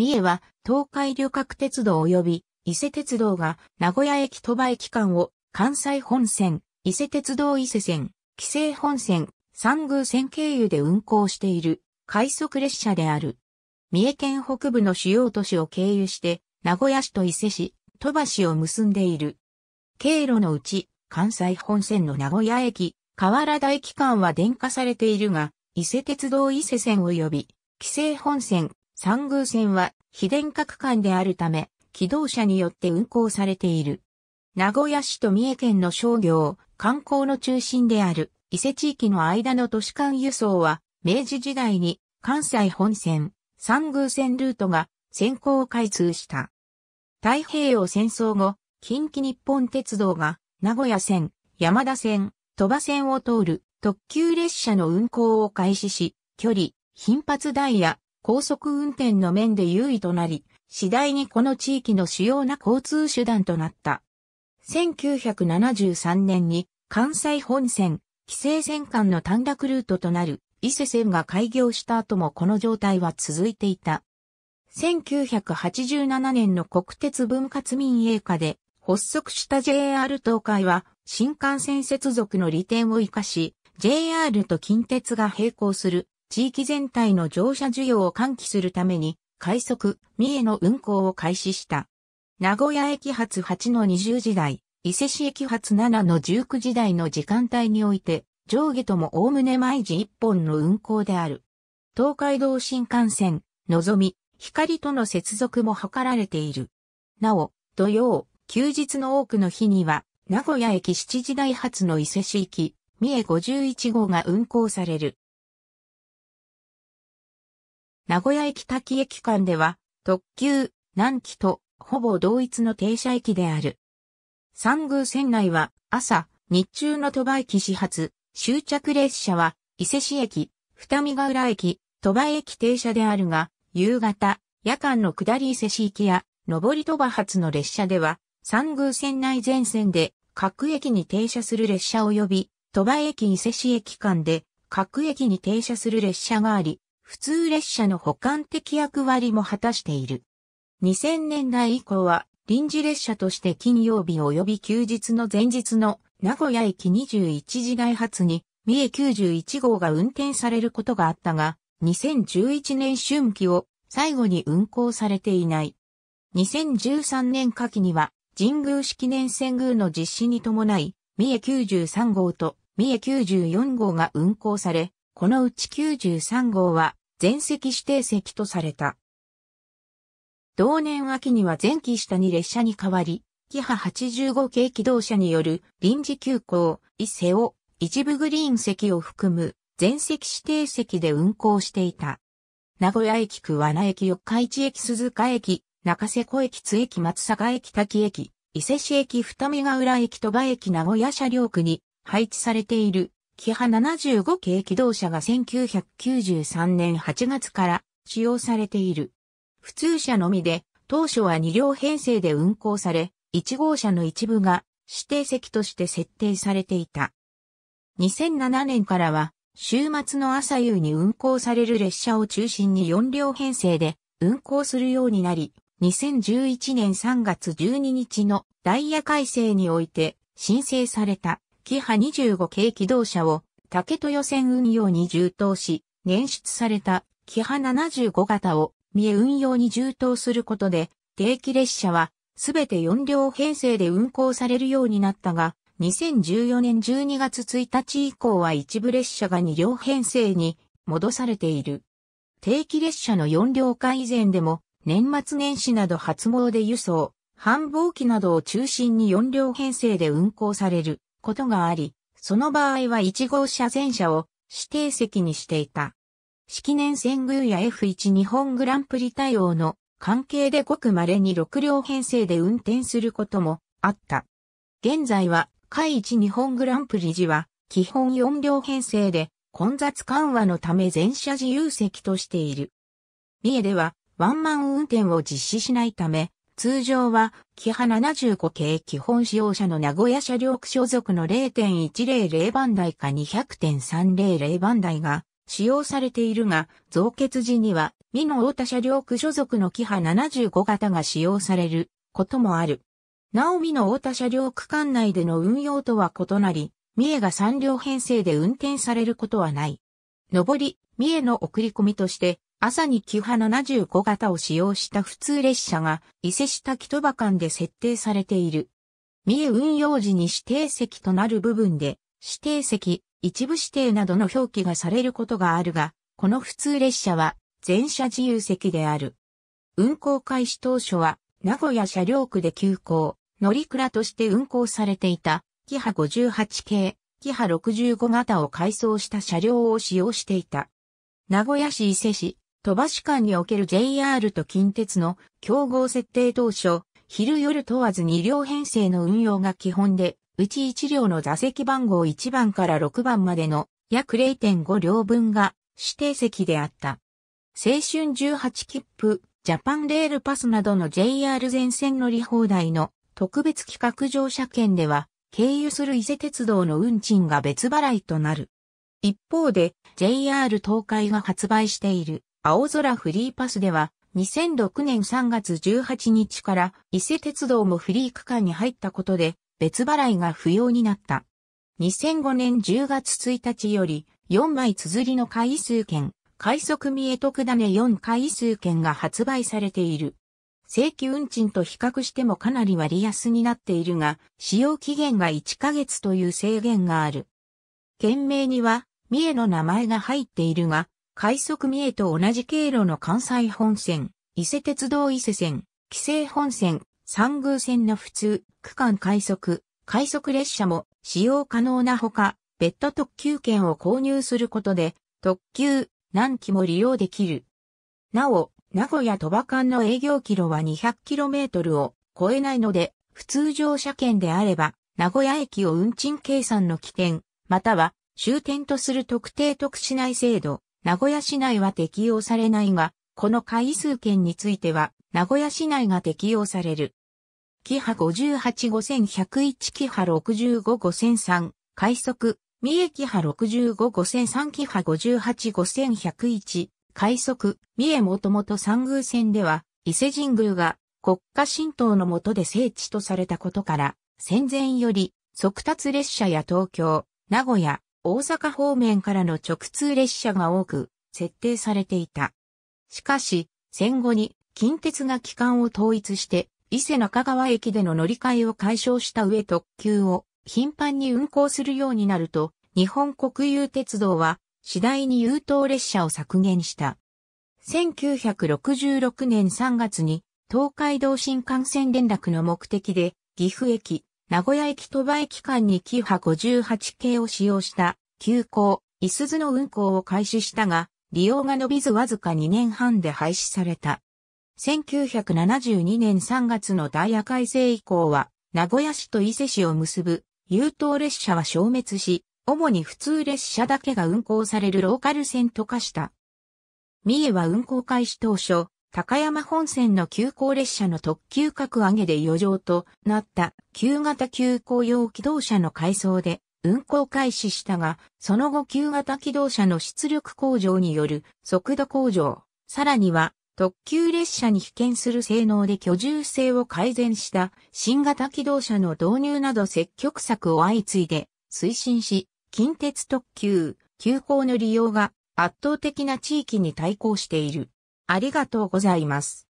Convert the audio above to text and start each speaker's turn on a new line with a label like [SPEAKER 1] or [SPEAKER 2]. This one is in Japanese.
[SPEAKER 1] 三重は東海旅客鉄道及び伊勢鉄道が名古屋駅鳥羽駅間を関西本線、伊勢鉄道伊勢線、紀勢本線、三宮線経由で運行している快速列車である。三重県北部の主要都市を経由して名古屋市と伊勢市、鳥羽市を結んでいる。経路のうち関西本線の名古屋駅、河原台駅間は電化されているが、伊勢鉄道伊勢線及び、紀勢本線、三宮線は非電化区間であるため、機動車によって運行されている。名古屋市と三重県の商業、観光の中心である伊勢地域の間の都市間輸送は、明治時代に関西本線、三宮線ルートが先行開通した。太平洋戦争後、近畿日本鉄道が名古屋線、山田線、鳥羽線を通る特急列車の運行を開始し、距離、頻発ダイヤ、高速運転の面で優位となり、次第にこの地域の主要な交通手段となった。1973年に関西本線、規制線間の短絡ルートとなる伊勢線が開業した後もこの状態は続いていた。1987年の国鉄分割民営化で発足した JR 東海は新幹線接続の利点を活かし、JR と近鉄が並行する地域全体の乗車需要を喚起するために、快速、三重の運行を開始した。名古屋駅発8の20時台、伊勢市駅発7の19時台の時間帯において、上下ともおおむね毎時1本の運行である。東海道新幹線、のぞみ、光との接続も図られている。なお、土曜、休日の多くの日には、名古屋駅7時台発の伊勢市行き、三重51号が運行される。名古屋駅滝駅間では、特急、南紀とほぼ同一の停車駅である。三宮線内は朝、日中の鳥羽駅始発、終着列車は伊勢市駅、二見ヶ浦駅、鳥羽駅停車であるが、夕方、夜間の下り伊勢市行きや、上り鳥羽発の列車では、三宮線内全線で各駅に停車する列車及び、鳥羽駅伊勢市駅間で各駅に停車する列車があり、普通列車の補完的役割も果たしている。2000年代以降は臨時列車として金曜日及び休日の前日の名古屋駅21時外発に三重91号が運転されることがあったが、2011年春季を最後に運行されていない。2013年夏季には神宮式年遷宮の実施に伴い、三重93号と三重94号が運行され、このうち93号は全席指定席とされた。同年秋には前期下に列車に代わり、キハ85系機動車による臨時急行、伊勢を一部グリーン席を含む全席指定席で運行していた。名古屋駅桑名駅四日市駅鈴鹿駅、中瀬古駅津駅松阪駅滝駅、伊勢市駅二見ヶ浦駅鳥羽駅名古屋車両区に配置されているキハ75系機動車が1993年8月から使用されている。普通車のみで、当初は2両編成で運行され、1号車の一部が指定席として設定されていた。2007年からは、週末の朝夕に運行される列車を中心に4両編成で運行するようになり、2011年3月12日のダイヤ改正において申請された。キハ25系機動車を竹予選運用に充当し、捻出されたキハ75型を三重運用に充当することで、定期列車はすべて4両編成で運行されるようになったが、2014年12月1日以降は一部列車が2両編成に戻されている。定期列車の4両化以前でも、年末年始など初詣輸送、繁忙期などを中心に4両編成で運行される。ことがあり、その場合は1号車全車を指定席にしていた。式年遷宮や F1 日本グランプリ対応の関係でごく稀に6両編成で運転することもあった。現在は、海一日本グランプリ時は、基本4両編成で、混雑緩和のため全車自由席としている。三重では、ワンマン運転を実施しないため、通常は、キハ75系基本使用車の名古屋車両区所属の0.100番台か200.300番台が使用されているが、増結時には、美濃太田車両区所属のキハ75型が使用されることもある。なお美濃太田車両区間内での運用とは異なり、三重が3両編成で運転されることはない。上り、三重の送り込みとして、朝にキハ75型を使用した普通列車が伊勢下戸場間で設定されている。三重運用時に指定席となる部分で、指定席、一部指定などの表記がされることがあるが、この普通列車は全車自由席である。運行開始当初は、名古屋車両区で急行、乗り倉として運行されていた、キハ58系、キハ65型を改装した車両を使用していた。名古屋市伊勢市、鳥羽市間における JR と近鉄の競合設定当初、昼夜問わず2両編成の運用が基本で、うち1両の座席番号1番から6番までの約0.5両分が指定席であった。青春18切符、ジャパンレールパスなどの JR 全線乗り放題の特別企画乗車券では、経由する伊勢鉄道の運賃が別払いとなる。一方で、JR 東海が発売している青空フリーパスでは、2006年3月18日から伊勢鉄道もフリー区間に入ったことで、別払いが不要になった。2005年10月1日より、4枚綴りの回数券、快速三重特種4回数券が発売されている。正規運賃と比較してもかなり割安になっているが、使用期限が1ヶ月という制限がある。件名には、三重の名前が入っているが、快速三重と同じ経路の関西本線、伊勢鉄道伊勢線、紀勢本線、三宮線の普通、区間快速、快速列車も使用可能なほか、別途特急券を購入することで、特急、何機も利用できる。なお、名古屋鳥羽間の営業キロは 200km を超えないので、普通乗車券であれば、名古屋駅を運賃計算の起点、または終点とする特定特殊内制度、名古屋市内は適用されないが、この回数券については、名古屋市内が適用される。キハ585101キハ655003快速三重キハ655003キハ585101快速三重もともと三宮線では伊勢神宮が国家神道の下で聖地とされたことから戦前より速達列車や東京、名古屋、大阪方面からの直通列車が多く設定されていた。しかし、戦後に近鉄が機関を統一して伊勢中川駅での乗り換えを解消した上特急を頻繁に運行するようになると、日本国有鉄道は次第に優等列車を削減した。1966年3月に東海道新幹線連絡の目的で岐阜駅、名古屋駅鳥羽駅間にキハ58系を使用した急行、いすずの運行を開始したが、利用が伸びずわずか2年半で廃止された。1972年3月のダイヤ改正以降は、名古屋市と伊勢市を結ぶ、優等列車は消滅し、主に普通列車だけが運行されるローカル線と化した。三重は運行開始当初、高山本線の急行列車の特急格上げで余剰となった旧型急行用機動車の改装で運行開始したが、その後旧型機動車の出力向上による速度向上、さらには特急列車に被験する性能で居住性を改善した新型機動車の導入など積極策を相次いで推進し、近鉄特急、急行の利用が圧倒的な地域に対抗している。ありがとうございます。